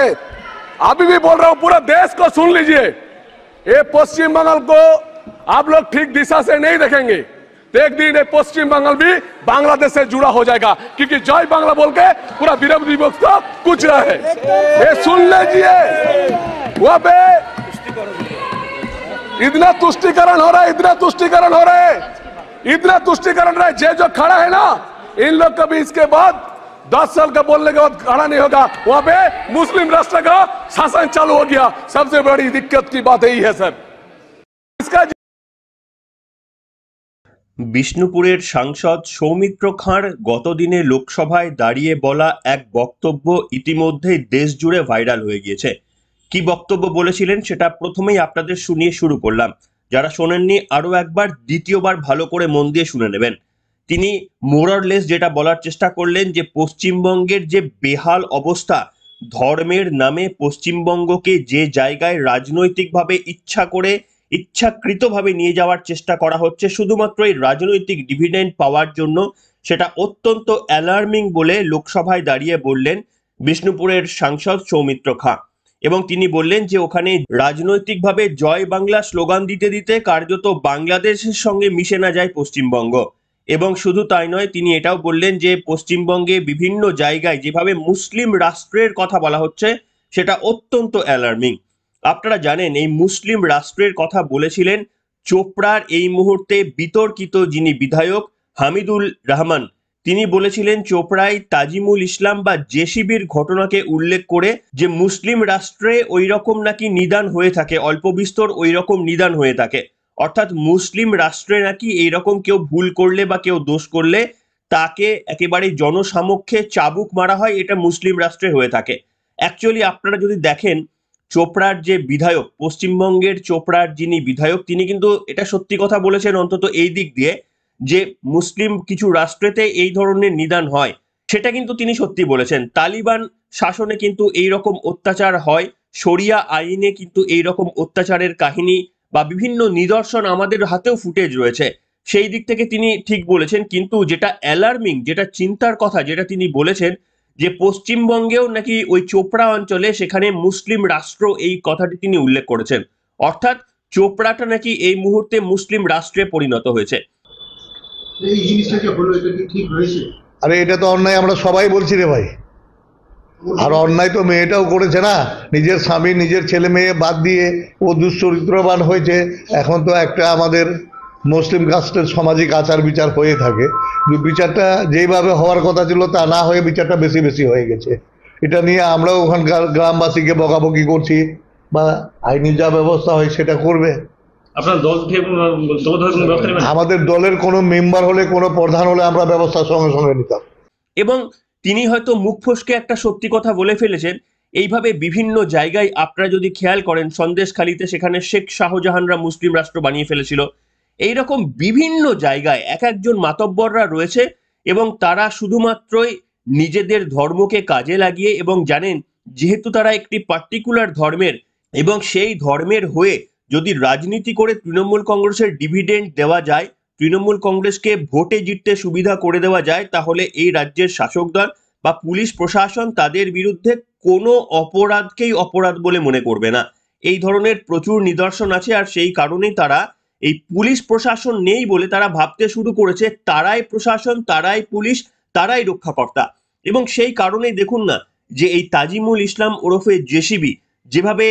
है अभी भी बोल रहा हूं पूरा देश को सुन लीजिए ये पश्चिम बंगाल को आप लोग ठीक दिशा से नहीं देखेंगे एक दिन ये पश्चिम बंगाल भी बांग्लादेश से जुड़ा हो जाएगा क्योंकि जय बांग्ला बोल के पूरा विरोध विपक्ष तो कुछ रहा है ये सुन लीजिए वहां पे इतना तुष्टिकरण हो रहा है इतना तुष्टिकरण हो रहा है इतना तुष्टिकरण रहा है जे जो खड़ा है ना इन लोग कभी इसके बाद दस साल का बोलने के बाद खड़ा नहीं होगा वहां पे मुस्लिम राष्ट्र का शासन चालू हो गया सबसे बड़ी दिक्कत की बात यही है सर इसका বিষ্ণুপুরের সাংসদ সৌমিত্র খাঁর গতদিনে লোকসভায় দাঁড়িয়ে বলা এক বক্তব্য ইতিমধ্যেই দেশ জুড়ে ভাইরাল হয়ে গিয়েছে কি বক্তব্য বলেছিলেন সেটা প্রথমেই আপনাদের শুনিয়ে শুরু করলাম যারা শোনেননি আরও একবার দ্বিতীয়বার ভালো করে মন দিয়ে শুনে নেবেন তিনি মোরারলেস যেটা বলার চেষ্টা করলেন যে পশ্চিমবঙ্গের যে বেহাল অবস্থা ধর্মের নামে পশ্চিমবঙ্গকে যে জায়গায় রাজনৈতিকভাবে ইচ্ছা করে ইচ্ছাকৃতভাবে নিয়ে যাওয়ার চেষ্টা করা হচ্ছে শুধুমাত্র এই রাজনৈতিক ডিভিডেন্ড পাওয়ার জন্য সেটা অত্যন্ত অ্যালার্মিং বলে লোকসভায় দাঁড়িয়ে বললেন বিষ্ণুপুরের সাংসদ সৌমিত্র খাঁ এবং তিনি বললেন যে ওখানে রাজনৈতিকভাবে জয় বাংলা স্লোগান দিতে দিতে কার্যত বাংলাদেশের সঙ্গে মিশে না যায় পশ্চিমবঙ্গ এবং শুধু তাই নয় তিনি এটাও বললেন যে পশ্চিমবঙ্গে বিভিন্ন জায়গায় যেভাবে মুসলিম রাষ্ট্রের কথা বলা হচ্ছে সেটা অত্যন্ত অ্যালার্মিং আপনারা জানেন এই মুসলিম রাষ্ট্রের কথা বলেছিলেন চোপড়ার এই মুহূর্তে বিতর্কিত যিনি বিধায়ক হামিদুল রহমান তিনি বলেছিলেন চোপড়ায় তাজিমুল ইসলাম বা জেসিবির ঘটনাকে উল্লেখ করে যে মুসলিম রাষ্ট্রে ওই রকম নাকি নিদান হয়ে থাকে অল্প বিস্তর ওই রকম নিদান হয়ে থাকে অর্থাৎ মুসলিম রাষ্ট্রে নাকি এইরকম কেউ ভুল করলে বা কেউ দোষ করলে তাকে একেবারে জনসামক্ষে চাবুক মারা হয় এটা মুসলিম রাষ্ট্রে হয়ে থাকে অ্যাকচুয়ালি আপনারা যদি দেখেন চোপড়ার যে বিধায়ক পশ্চিমবঙ্গের চোপড়ার যিনি বিধায়ক তিনি কিন্তু এটা সত্যি কথা বলেছেন অন্তত এই দিক দিয়ে যে মুসলিম কিছু রাষ্ট্রেতে এই ধরনের নিদান হয় সেটা কিন্তু তিনি সত্যি বলেছেন তালিবান শাসনে কিন্তু এই রকম অত্যাচার হয় সরিয়া আইনে কিন্তু এই রকম অত্যাচারের কাহিনী বা বিভিন্ন নিদর্শন আমাদের হাতেও ফুটেজ রয়েছে সেই দিক থেকে তিনি ঠিক বলেছেন কিন্তু যেটা অ্যালার্মিং যেটা চিন্তার কথা যেটা তিনি বলেছেন যে পশ্চিমবঙ্গেও নাকি ওই চোপড়া অঞ্চলে সেখানে মুসলিম রাষ্ট্র এই কথাটি তিনি উল্লেখ করেছেন অর্থাৎ চোপড়াটা নাকি এই মুহূর্তে মুসলিম রাষ্ট্রে পরিণত হয়েছে এই জিনিসটা হলো এটা কি ঠিক হয়েছে আরে এটা তো অন্যায় আমরা সবাই বলছি রে ভাই আর অন্যায় তো মেয়েটাও করেছে না নিজের স্বামী নিজের ছেলে মেয়ে বাদ দিয়ে ও দুশ্চরিত্রবান হয়েছে এখন তো একটা আমাদের মুসলিম কাস্টের সামাজিক আচার বিচার হয়ে থাকে বিচারটা যেইভাবে হওয়ার কথা ছিল তা না হয়ে বিচারটা বেশি বেশি হয়ে গেছে এটা নিয়ে আমরাও ওখানকার গ্রামবাসীকে বকাবকি করছি বা আইনি যা ব্যবস্থা হয় সেটা করবে আমাদের দলের কোনো মেম্বার হলে কোনো প্রধান হলে আমরা ব্যবস্থা সঙ্গে সঙ্গে নিতাম এবং তিনি হয়তো মুখ ফসকে একটা সত্যি কথা বলে ফেলেছেন এইভাবে বিভিন্ন জায়গায় আপনারা যদি খেয়াল করেন সন্দেশখালিতে সেখানে শেখ শাহজাহানরা মুসলিম রাষ্ট্র বানিয়ে ফেলেছিল এই রকম বিভিন্ন জায়গায় এক একজন মাতব্বররা রয়েছে এবং তারা শুধুমাত্রই নিজেদের ধর্মকে কাজে লাগিয়ে এবং জানেন যেহেতু তারা একটি পার্টিকুলার ধর্মের এবং সেই ধর্মের হয়ে যদি রাজনীতি করে তৃণমূল কংগ্রেসের ডিভিডেন্ড দেওয়া যায় তৃণমূল কংগ্রেসকে ভোটে জিততে সুবিধা করে দেওয়া যায় তাহলে এই রাজ্যের শাসক দল বা পুলিশ প্রশাসন তাদের বিরুদ্ধে কোনো অপরাধকেই অপরাধ বলে মনে করবে না এই ধরনের প্রচুর নিদর্শন আছে আর সেই কারণেই তারা এই পুলিশ প্রশাসন নেই বলে তারা ভাবতে শুরু করেছে তারাই প্রশাসন তারাই পুলিশ তারাই রক্ষাকর্তা এবং সেই কারণেই দেখুন না যে এই তাজিমুল ইসলাম ওরফে জেসিবি যেভাবে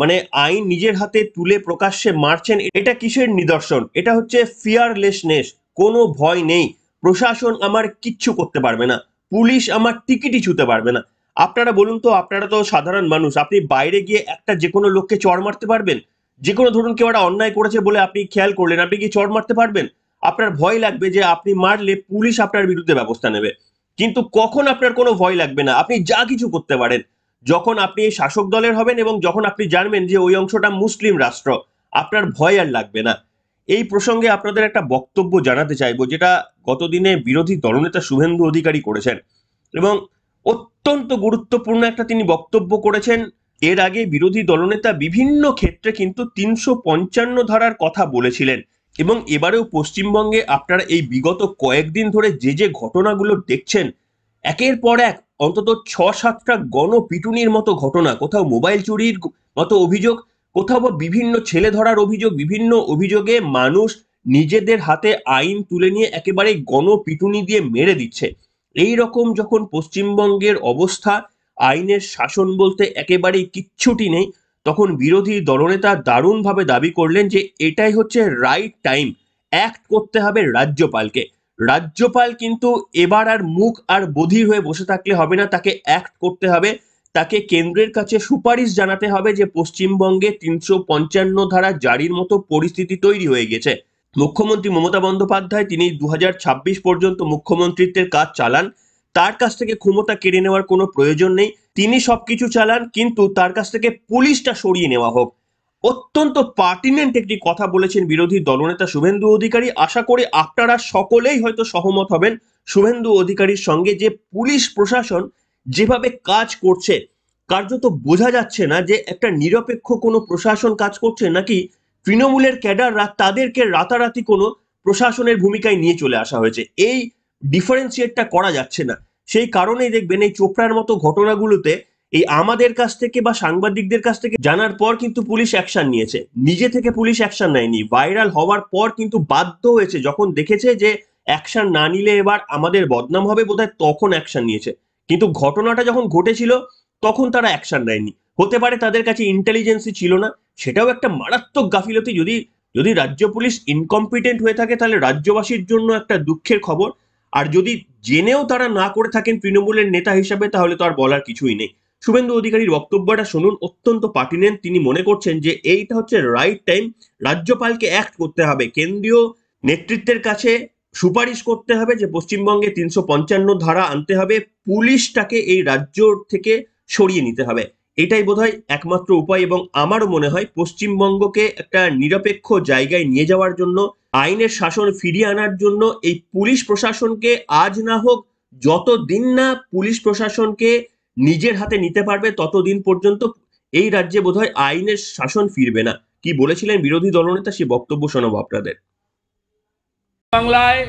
মানে আইন নিজের হাতে তুলে প্রকাশ্যে মারছেন এটা কিসের নিদর্শন এটা হচ্ছে ফিয়ারলেসনেস কোনো ভয় নেই প্রশাসন আমার কিচ্ছু করতে পারবে না পুলিশ আমার টিকিটই ছুতে পারবে না আপনারা বলুন তো আপনারা তো সাধারণ মানুষ আপনি বাইরে গিয়ে একটা যে কোনো লোককে চড় মারতে পারবেন যে কোনো ধরুন কেউ একটা অন্যায় করেছে বলে আপনি খেয়াল করলেন আপনি কি চড় মারতে পারবেন আপনার ভয় লাগবে যে আপনি মারলে পুলিশ আপনার বিরুদ্ধে ব্যবস্থা নেবে কিন্তু কখন আপনার কোনো ভয় লাগবে না আপনি যা কিছু করতে পারেন যখন আপনি এই শাসক দলের হবেন এবং যখন আপনি জানবেন যে ওই অংশটা মুসলিম রাষ্ট্র আপনার ভয় আর লাগবে না এই প্রসঙ্গে আপনাদের একটা বক্তব্য জানাতে চাইবো যেটা গতদিনে বিরোধী দলনেতা শুভেন্দু অধিকারী করেছেন এবং অত্যন্ত গুরুত্বপূর্ণ একটা তিনি বক্তব্য করেছেন এর আগে বিরোধী দলনেতা বিভিন্ন ক্ষেত্রে কিন্তু তিনশো পঞ্চান্ন ধারার কথা বলেছিলেন এবং এবারেও পশ্চিমবঙ্গে আপনারা এই বিগত কয়েকদিন ধরে যে যে ঘটনাগুলো দেখছেন একের পর এক অন্তত ছ সাতটা গণপিটুনির মতো ঘটনা কোথাও মোবাইল চুরির মতো অভিযোগ কোথাও বিভিন্ন ছেলে ধরার অভিযোগ বিভিন্ন অভিযোগে মানুষ নিজেদের হাতে আইন তুলে নিয়ে একেবারে গণপিটুনি দিয়ে মেরে দিচ্ছে এই রকম যখন পশ্চিমবঙ্গের অবস্থা আইনের শাসন বলতে একেবারেই কিচ্ছুটি নেই তখন বিরোধী দলনেতা দারুণভাবে দাবি করলেন যে এটাই হচ্ছে রাইট টাইম অ্যাক্ট করতে হবে রাজ্যপালকে রাজ্যপাল কিন্তু এবার আর মুখ আর বধির হয়ে বসে থাকলে হবে না তাকে অ্যাক্ট করতে হবে তাকে কেন্দ্রের কাছে সুপারিশ জানাতে হবে যে পশ্চিমবঙ্গে তিনশো পঞ্চান্ন ধারা জারির মতো পরিস্থিতি তৈরি হয়ে গেছে মুখ্যমন্ত্রী মমতা বন্দ্যোপাধ্যায় তিনি দু পর্যন্ত মুখ্যমন্ত্রীত্বের কাজ চালান তার কাছ থেকে ক্ষমতা কেড়ে নেওয়ার কোনো প্রয়োজন নেই তিনি সবকিছু চালান কিন্তু তার কাছ থেকে পুলিশটা সরিয়ে নেওয়া হোক অত্যন্ত পার্টিনেন্ট একটি কথা বলেছেন বিরোধী দলনেতা শুভেন্দু অধিকারী আশা করি আপনারা সকলেই হয়তো সহমত হবেন শুভেন্দু অধিকারীর সঙ্গে যে পুলিশ প্রশাসন যেভাবে কাজ করছে কার্যত বোঝা যাচ্ছে না যে একটা নিরপেক্ষ কোনো প্রশাসন কাজ করছে নাকি তৃণমূলের ক্যাডাররা তাদেরকে রাতারাতি কোনো প্রশাসনের ভূমিকায় নিয়ে চলে আসা হয়েছে এই ডিফারেন্সিয়েটটা করা যাচ্ছে না সেই কারণেই দেখবেন এই চোপড়ার মতো ঘটনাগুলোতে এই আমাদের কাছ থেকে বা সাংবাদিকদের কাছ থেকে জানার পর কিন্তু পুলিশ অ্যাকশন নিয়েছে নিজে থেকে পুলিশ অ্যাকশন নেয়নি ভাইরাল হওয়ার পর কিন্তু বাধ্য হয়েছে যখন দেখেছে যে অ্যাকশন না নিলে এবার আমাদের বদনাম হবে বোধহয় তখন অ্যাকশন নিয়েছে কিন্তু ঘটনাটা যখন ঘটেছিল তখন তারা অ্যাকশন নেয়নি হতে পারে তাদের কাছে ইন্টেলিজেন্সি ছিল না সেটাও একটা মারাত্মক গাফিলতি যদি যদি রাজ্য পুলিশ ইনকম্পিটেন্ট হয়ে থাকে তাহলে রাজ্যবাসীর জন্য একটা দুঃখের খবর আর যদি জেনেও তারা না করে থাকেন তৃণমূলের নেতা হিসাবে তাহলে তো আর বলার কিছুই নেই শুভেন্দু অধিকারীর বক্তব্যটা শুনুন অত্যন্ত পার্টিনেন্ট তিনি মনে করছেন যে এইটা হচ্ছে রাইট টাইম রাজ্যপালকে অ্যাক্ট করতে হবে কেন্দ্রীয় নেতৃত্বের কাছে সুপারিশ করতে হবে যে পশ্চিমবঙ্গে তিনশো পঞ্চান্ন ধারা আনতে হবে পুলিশটাকে এই রাজ্য থেকে সরিয়ে নিতে হবে এটাই বোধ একমাত্র উপায় এবং আমারও মনে হয় পশ্চিমবঙ্গকে একটা নিরপেক্ষ জায়গায় নিয়ে যাওয়ার জন্য আইনের শাসন ফিরিয়ে আনার জন্য এই পুলিশ প্রশাসনকে আজ না হোক যতদিন না পুলিশ প্রশাসনকে নিজের হাতে নিতে পারবে ততদিন পর্যন্ত এই রাজ্যে বোধহয় আইনের শাসন ফিরবে না কি বলেছিলেন বিরোধী দলনেতা সে বক্তব্য শোনাবো আপনাদের বাংলায়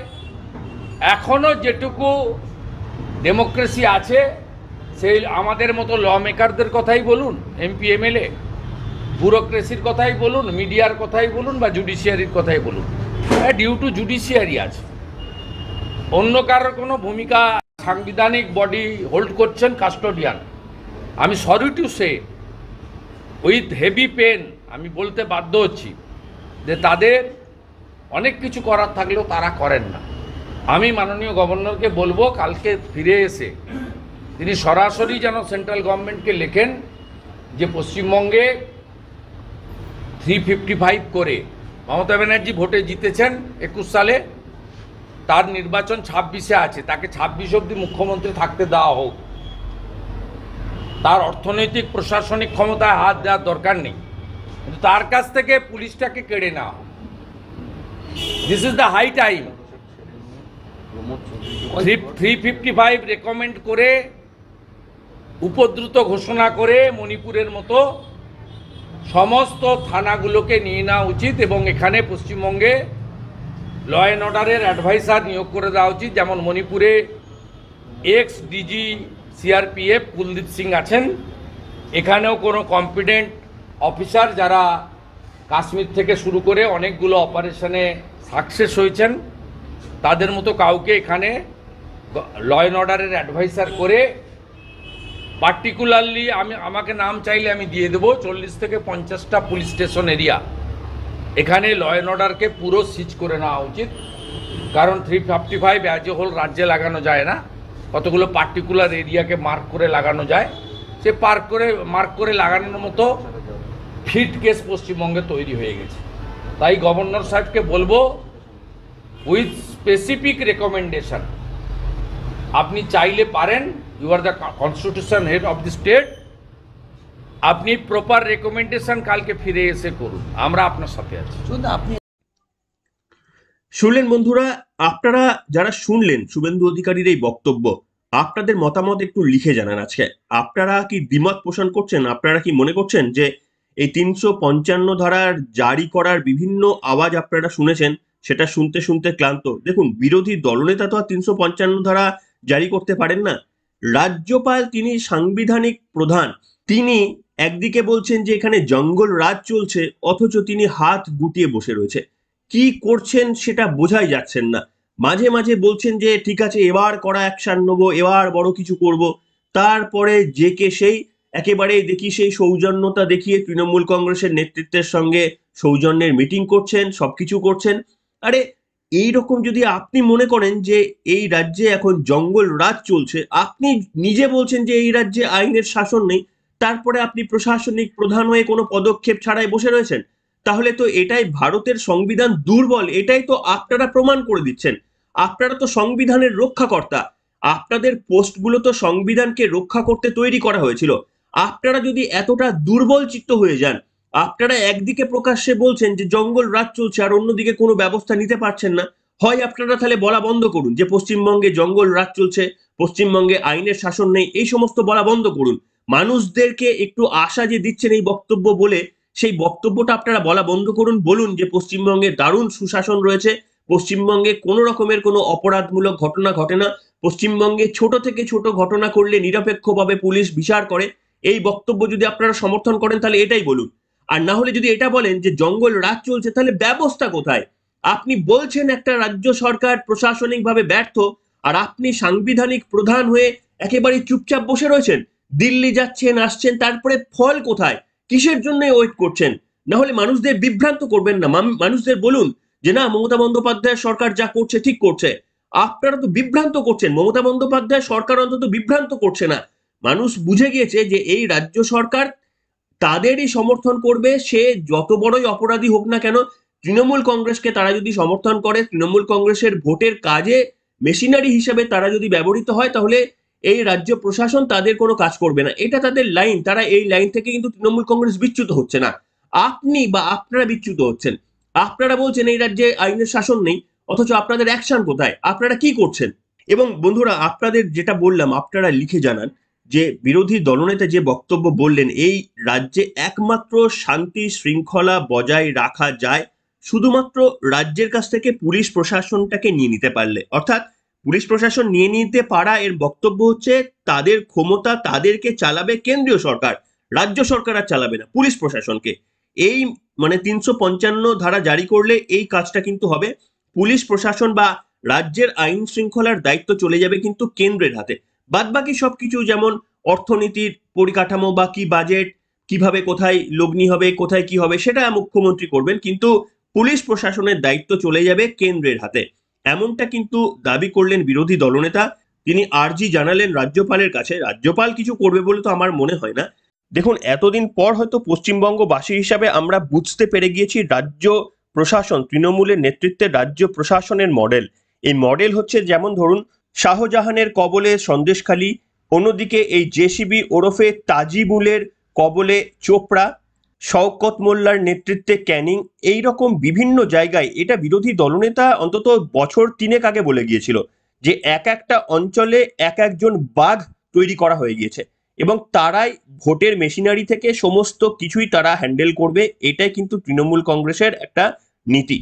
এখনো যেটুকু ডেমোক্রেসি আছে সেই আমাদের মতো ল মেকারদের কথাই বলুন এমপি এমএলএ ব্যুরোক্রেসির কথাই বলুন মিডিয়ার কথাই বলুন বা জুডিশিয়ারির কথাই বলুন ডিউ টু জুডিশিয়ারি আছে অন্য কারোর কোনো ভূমিকা সাংবিধানিক বডি হোল্ড করছেন কাস্টোডিয়ান আমি sorry to say with heavy pain আমি বলতে বাধ্য হচ্ছি যে তাদের অনেক কিছু করার থাকলেও তারা করেন না আমি মাননীয় গভর্নরকে বলবো কালকে ফিরে এসে তিনি সরাসরি যেন সেন্ট্রাল গভর্নমেন্টকে লেখেন যে পশ্চিমবঙ্গে থ্রি ফিফটি ফাইভ করে মমতা ব্যানার্জি ভোটে জিতেছেন একুশ সালে তার নির্বাচন ছাব্বিশে আছে তাকে ছাব্বিশ অবধি মুখ্যমন্ত্রী থাকতে দেওয়া হোক তার অর্থনৈতিক প্রশাসনিক ক্ষমতায় হাত দেওয়ার দরকার নেই কিন্তু তার কাছ থেকে পুলিশটাকে কেড়ে নেওয়া হোক this is the high time three fifty five recommend করে উপদ্রুত ঘোষণা করে মণিপুরের মতো সমস্ত থানাগুলোকে নিয়ে নেওয়া উচিত এবং এখানে পশ্চিমবঙ্গে ল অ্যান্ড অর্ডারের অ্যাডভাইসার নিয়োগ করে দেওয়া উচিত যেমন মণিপুরে ex DG CRPF Kuldeep Singh আছেন এখানেও কোনো কম্পিডেন্ট অফিসার যারা কাশ্মীর থেকে শুরু করে অনেকগুলো অপারেশনে সাকসেস হয়েছেন তাদের মতো কাউকে এখানে ল অ্যান্ড অর্ডারের অ্যাডভাইসার করে পার্টিকুলারলি আমি আমাকে নাম চাইলে আমি দিয়ে দেবো চল্লিশ থেকে পঞ্চাশটা পুলিশ স্টেশন এরিয়া এখানে ল অ্যান্ড অর্ডারকে পুরো সিজ করে নেওয়া উচিত কারণ three fifty five as a whole রাজ্যে লাগানো যায় না কতগুলো পার্টিকুলার এরিয়াকে মার্ক করে লাগানো যায় সে পার্ক করে মার্ক করে লাগানোর মতো ফিট কেস পশ্চিমবঙ্গে তৈরি হয়ে গেছে তাই গভর্নর সাহেবকে বলবো উইথ স্পেসিফিক রেকমেন্ডেশন আপনি চাইলে পারেন you are the constitution head of the state আপনি প্রপার রেকমেন্ডেশন কালকে ফিরে এসে করুন আমরা আপনার সাথে আছি আপনি শুনলেন বন্ধুরা আপনারা যারা শুনলেন শুভেন্দু অধিকারীর এই বক্তব্য আপনাদের মতামত একটু লিখে জানান আজকে আপনারা কি দ্বিমত পোষণ করছেন আপনারা কি মনে করছেন যে এই তিনশো পঞ্চান্ন ধারার জারি করার বিভিন্ন আওয়াজ আপনারা শুনেছেন সেটা শুনতে শুনতে ক্লান্ত দেখুন বিরোধী দলনেতা তো আর তিনশো পঞ্চান্ন ধারা জারি করতে পারেন না রাজ্যপাল তিনি সাংবিধানিক প্রধান তিনি একদিকে বলছেন যে এখানে জঙ্গল রাজ চলছে অথচ তিনি হাত গুটিয়ে বসে রয়েছে কি করছেন সেটা বোঝাই যাচ্ছেন না মাঝে মাঝে বলছেন যে ঠিক আছে এবার করা অ্যাকশান নেবো এবার বড় কিছু করব তারপরে যে কে সেই একেবারে দেখি সেই সৌজন্যতা দেখিয়ে তৃণমূল কংগ্রেসের নেতৃত্বের সঙ্গে সৌজন্যের মিটিং করছেন সব কিছু করছেন আরে এই রকম যদি আপনি মনে করেন যে এই রাজ্যে এখন জঙ্গল রাজ চলছে আপনি নিজে বলছেন যে এই রাজ্যে আইনের শাসন নেই তারপরে আপনি প্রশাসনিক প্রধান হয়ে কোনো পদক্ষেপ ছাড়াই বসে রয়েছেন তাহলে তো এটাই ভারতের সংবিধান দুর্বল এটাই তো আপনারা প্রমাণ করে দিচ্ছেন আপনারা তো সংবিধানের রক্ষাকর্তা আপনাদের পোস্টগুলো তো সংবিধানকে রক্ষা করতে তৈরি করা হয়েছিল আপনারা যদি এতটা দুর্বল চিত্ত হয়ে যান আপনারা একদিকে প্রকাশ্যে বলছেন যে জঙ্গল রাজ চলছে আর অন্যদিকে কোনো ব্যবস্থা নিতে পারছেন না হয় আপনারা তাহলে বলা বন্ধ করুন যে পশ্চিমবঙ্গে জঙ্গল রাজ চলছে পশ্চিমবঙ্গে আইনের শাসন নেই এই সমস্ত বলা বন্ধ করুন মানুষদেরকে একটু আশা যে দিচ্ছেন এই বক্তব্য বলে সেই বক্তব্যটা আপনারা বলা বন্ধ করুন বলুন যে পশ্চিমবঙ্গে দারুণ সুশাসন রয়েছে পশ্চিমবঙ্গে কোনো রকমের কোনো অপরাধমূলক ঘটনা ঘটে না পশ্চিমবঙ্গে ছোট থেকে ছোট ঘটনা করলে নিরপেক্ষভাবে পুলিশ বিচার করে এই বক্তব্য যদি আপনারা সমর্থন করেন তাহলে এটাই বলুন আর না হলে যদি এটা বলেন যে জঙ্গল রাজ চলছে তাহলে ব্যবস্থা কোথায় আপনি বলছেন একটা রাজ্য সরকার প্রশাসনিকভাবে ব্যর্থ আর আপনি সাংবিধানিক প্রধান হয়ে একেবারে চুপচাপ বসে রয়েছেন দিল্লি যাচ্ছেন আসছেন তারপরে ফল কোথায় কিসের জন্য ওয়েট করছেন না হলে মানুষদের বিভ্রান্ত করবেন না মানুষদের বলুন যে না মমতা বন্দ্যোপাধ্যায় সরকার যা করছে ঠিক করছে আপনারা তো বিভ্রান্ত করছেন মমতা বন্দ্যোপাধ্যায় সরকার অন্তত বিভ্রান্ত করছে না মানুষ বুঝে গিয়েছে যে এই রাজ্য সরকার তাদেরই সমর্থন করবে সে যত বড়ই অপরাধী হোক না কেন তৃণমূল কংগ্রেসকে তারা যদি সমর্থন করে তৃণমূল কংগ্রেসের ভোটের কাজে মেশিনারি হিসাবে তারা যদি ব্যবহৃত হয় তাহলে এই রাজ্য প্রশাসন তাদের কোনো কাজ করবে না এটা তাদের লাইন তারা এই লাইন থেকে কিন্তু তৃণমূল কংগ্রেস বিচ্যুত হচ্ছে না আপনি বা আপনারা বিচ্যুত হচ্ছেন আপনারা বলছেন এই রাজ্যে আইনের শাসন নেই অথচ আপনাদের অ্যাকশন কোথায় আপনারা কি করছেন এবং বন্ধুরা আপনাদের যেটা বললাম আপনারা লিখে জানান যে বিরোধী দলনেতা যে বক্তব্য বললেন এই রাজ্যে একমাত্র শান্তি শৃঙ্খলা বজায় রাখা যায় শুধুমাত্র রাজ্যের কাছ থেকে পুলিশ প্রশাসনটাকে নিয়ে নিতে পারলে অর্থাৎ পুলিশ প্রশাসন নিয়ে নিতে পারা এর বক্তব্য হচ্ছে তাদের ক্ষমতা তাদেরকে চালাবে কেন্দ্রীয় সরকার রাজ্য সরকার আর চালাবে না পুলিশ প্রশাসনকে এই মানে তিনশো পঞ্চান্ন ধারা জারি করলে এই কাজটা কিন্তু হবে পুলিশ প্রশাসন বা রাজ্যের আইন শৃঙ্খলার দায়িত্ব চলে যাবে কিন্তু কেন্দ্রের হাতে বাদবাকি কিছু যেমন অর্থনীতির পরিকাঠামো বা কি বাজেট কিভাবে কোথায় লগ্নি হবে কোথায় কি হবে সেটা মুখ্যমন্ত্রী করবেন কিন্তু পুলিশ প্রশাসনের দায়িত্ব চলে যাবে কেন্দ্রের হাতে এমনটা কিন্তু দাবি করলেন বিরোধী দলনেতা তিনি আর্জি জানালেন রাজ্যপালের কাছে রাজ্যপাল কিছু করবে বলে তো আমার মনে হয় না দেখুন এতদিন পর হয়তো পশ্চিমবঙ্গবাসী হিসাবে আমরা বুঝতে পেরে গিয়েছি রাজ্য প্রশাসন তৃণমূলের নেতৃত্বে রাজ্য প্রশাসনের মডেল এই মডেল হচ্ছে যেমন ধরুন শাহজাহানের কবলে সন্দেশখালী অন্যদিকে এই জেসিবি ওরফে তাজিবুলের কবলে চোপড়া শওকত মোল্লার নেতৃত্বে ক্যানিং এই রকম বিভিন্ন জায়গায় এটা বিরোধী দলনেতা অন্তত বছর তিনেক আগে বলে গিয়েছিল যে এক একটা অঞ্চলে এক একজন বাঘ তৈরি করা হয়ে গিয়েছে এবং তারাই ভোটের মেশিনারি থেকে সমস্ত কিছুই তারা হ্যান্ডেল করবে এটাই কিন্তু তৃণমূল কংগ্রেসের একটা নীতি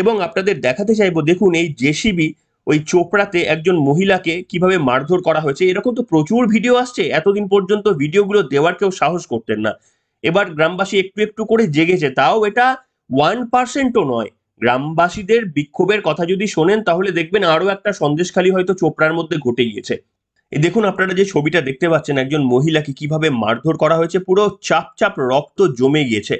এবং আপনাদের দেখাতে চাইবো দেখুন এই জেসিবি ওই চোপড়াতে একজন মহিলাকে কিভাবে মারধর করা হয়েছে এরকম তো প্রচুর ভিডিও আসছে এতদিন পর্যন্ত ভিডিওগুলো দেওয়ার কেউ সাহস করতেন না এবার গ্রামবাসী একটু একটু করে জেগেছে তাও এটা ওয়ান পার্সেন্টও নয় গ্রামবাসীদের বিক্ষোভের কথা যদি শোনেন তাহলে দেখবেন আরও একটা সন্দেশখালি হয়তো চোপড়ার মধ্যে ঘটে গিয়েছে দেখুন আপনারা যে ছবিটা দেখতে পাচ্ছেন একজন মহিলাকে কিভাবে মারধর করা হয়েছে পুরো চাপ চাপ রক্ত জমে গিয়েছে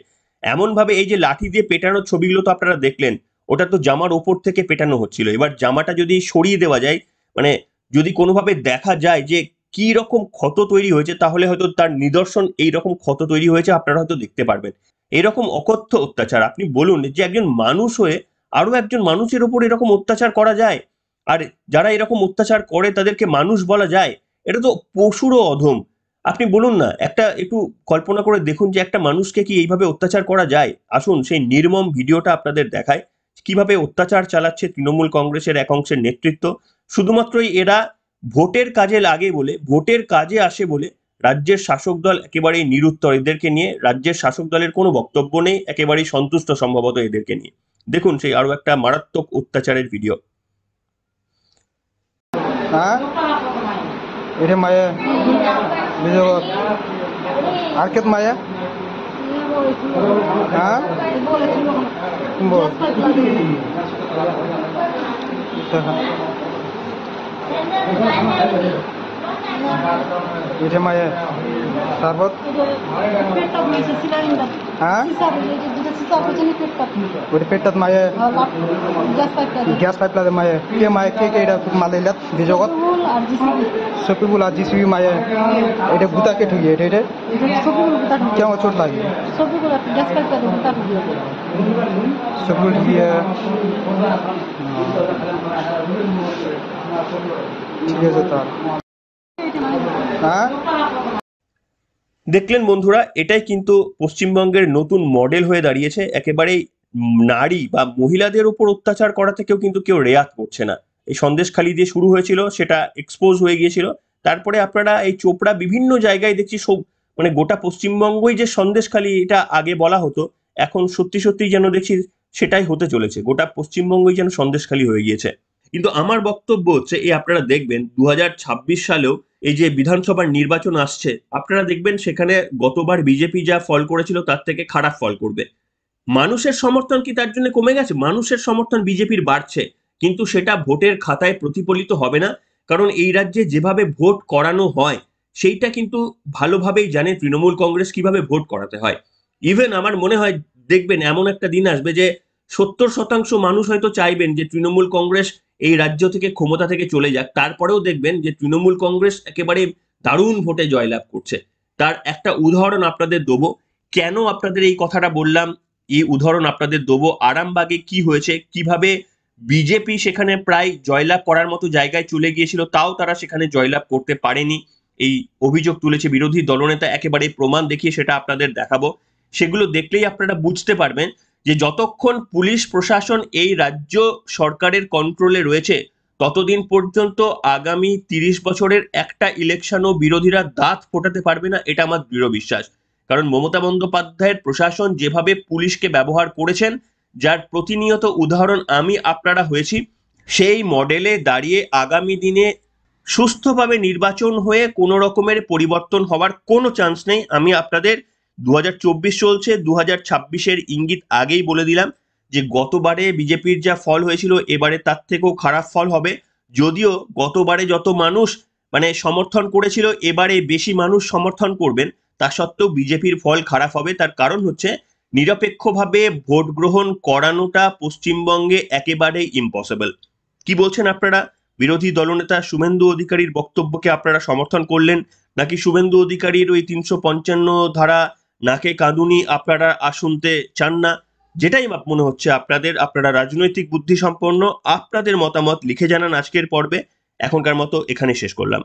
এমনভাবে এই যে লাঠি দিয়ে পেটানোর ছবিগুলো তো আপনারা দেখলেন ওটা তো জামার ওপর থেকে পেটানো হচ্ছিল এবার জামাটা যদি সরিয়ে দেওয়া যায় মানে যদি কোনোভাবে দেখা যায় যে কি রকম ক্ষত তৈরি হয়েছে তাহলে হয়তো তার নিদর্শন এই রকম ক্ষত তৈরি হয়েছে আপনারা হয়তো দেখতে পারবেন এরকম অকথ্য অত্যাচার আপনি বলুন যে একজন মানুষ হয়ে আরও একজন মানুষের ওপর এরকম অত্যাচার করা যায় আর যারা এরকম অত্যাচার করে তাদেরকে মানুষ বলা যায় এটা তো পশুরও অধম আপনি বলুন না একটা একটু কল্পনা করে দেখুন যে একটা মানুষকে কি এইভাবে অত্যাচার করা যায় আসুন সেই নির্মম ভিডিওটা আপনাদের দেখায় কিভাবে অত্যাচার চালাচ্ছে তৃণমূল কংগ্রেসের এক অংশের নেতৃত্ব শুধুমাত্রই এরা ভোটের কাজে লাগে বলে ভোটের কাজে আসে বলে রাজ্যের শাসক দল একেবারেই নিরুত্তর এদেরকে নিয়ে রাজ্যের শাসক দলের কোনো বক্তব্য নেই একেবারেই সন্তুষ্ট সম্ভবত এদেরকে নিয়ে দেখুন সেই আরো একটা মারাত্মক অত্যাচারের ভিডিও হ্যাঁ? এটা মায়া আর কেত মায়া হ্যাঁ মিঠে মায়ে তারপর হ্যাঁ ওটা মায়ে গ্যাস পাইপ লাগে মায়ে কে মায়ে কে কে এটা মালে ইলাত বিজগত সপিবুল আর মায়ে এটা গুতা কে ঠুকি এটা এটা কেমন চোট লাগে সপিবুল দিয়ে ঠিক আছে তার হ্যাঁ দেখলেন বন্ধুরা এটাই কিন্তু পশ্চিমবঙ্গের নতুন মডেল হয়ে দাঁড়িয়েছে একেবারেই নারী বা মহিলাদের উপর অত্যাচার করা থেকেও কিন্তু কেউ রেয়াত করছে না এই সন্দেশখালি দিয়ে শুরু হয়েছিল সেটা এক্সপোজ হয়ে গিয়েছিল তারপরে আপনারা এই চোপড়া বিভিন্ন জায়গায় দেখছি সব মানে গোটা পশ্চিমবঙ্গই যে সন্দেশখালি এটা আগে বলা হতো এখন সত্যি সত্যি যেন দেখছি সেটাই হতে চলেছে গোটা পশ্চিমবঙ্গই যেন সন্দেশখালি হয়ে গিয়েছে কিন্তু আমার বক্তব্য হচ্ছে এই আপনারা দেখবেন দু সালেও এই যে বিধানসভার নির্বাচন আসছে আপনারা দেখবেন সেখানে গতবার বিজেপি যা ফল করেছিল তার থেকে খারাপ ফল করবে মানুষের সমর্থন কি তার জন্য কমে গেছে মানুষের সমর্থন বিজেপির বাড়ছে কিন্তু সেটা ভোটের খাতায় প্রতিফলিত হবে না কারণ এই রাজ্যে যেভাবে ভোট করানো হয় সেইটা কিন্তু ভালোভাবেই জানে তৃণমূল কংগ্রেস কিভাবে ভোট করাতে হয় ইভেন আমার মনে হয় দেখবেন এমন একটা দিন আসবে যে সত্তর শতাংশ মানুষ হয়তো চাইবেন যে তৃণমূল কংগ্রেস এই রাজ্য থেকে ক্ষমতা থেকে চলে যাক তারপরেও দেখবেন যে তৃণমূল কংগ্রেস একেবারে দারুণ ভোটে জয়লাভ করছে তার একটা উদাহরণ আপনাদের দেবো কেন আপনাদের এই কথাটা বললাম এই উদাহরণ আপনাদের দেবো আরামবাগে কি হয়েছে কিভাবে বিজেপি সেখানে প্রায় জয়লাভ করার মতো জায়গায় চলে গিয়েছিল তাও তারা সেখানে জয়লাভ করতে পারেনি এই অভিযোগ তুলেছে বিরোধী দলনেতা একেবারে প্রমাণ দেখিয়ে সেটা আপনাদের দেখাবো সেগুলো দেখলেই আপনারা বুঝতে পারবেন যে যতক্ষণ পুলিশ প্রশাসন এই রাজ্য সরকারের কন্ট্রোলে রয়েছে ততদিন পর্যন্ত আগামী তিরিশ বছরের একটা ইলেকশনও বিরোধীরা দাঁত ফোটাতে পারবে না এটা আমার দৃঢ় বিশ্বাস কারণ মমতা বন্দ্যোপাধ্যায়ের প্রশাসন যেভাবে পুলিশকে ব্যবহার করেছেন যার প্রতিনিয়ত উদাহরণ আমি আপনারা হয়েছি সেই মডেলে দাঁড়িয়ে আগামী দিনে সুস্থভাবে নির্বাচন হয়ে কোনো রকমের পরিবর্তন হওয়ার কোনো চান্স নেই আমি আপনাদের দু চলছে দু এর ইঙ্গিত আগেই বলে দিলাম যে গতবারে বিজেপির যা ফল হয়েছিল এবারে তার থেকেও খারাপ ফল হবে যদিও গতবারে যত মানুষ মানে সমর্থন করেছিল এবারে বেশি মানুষ সমর্থন করবেন তা সত্ত্বেও বিজেপির ফল খারাপ হবে তার কারণ হচ্ছে নিরপেক্ষভাবে ভোট গ্রহণ করানোটা পশ্চিমবঙ্গে একেবারেই ইম্পসিবল কি বলছেন আপনারা বিরোধী দলনেতা শুভেন্দু অধিকারীর বক্তব্যকে আপনারা সমর্থন করলেন নাকি শুভেন্দু অধিকারীর ওই তিনশো পঞ্চান্ন ধারা নাকে কাঁদুনি আপনারা আসুনতে চান না যেটাই মনে হচ্ছে আপনাদের আপনারা রাজনৈতিক বুদ্ধি সম্পন্ন আপনাদের মতামত লিখে জানান আজকের পর্বে এখনকার মতো এখানে শেষ করলাম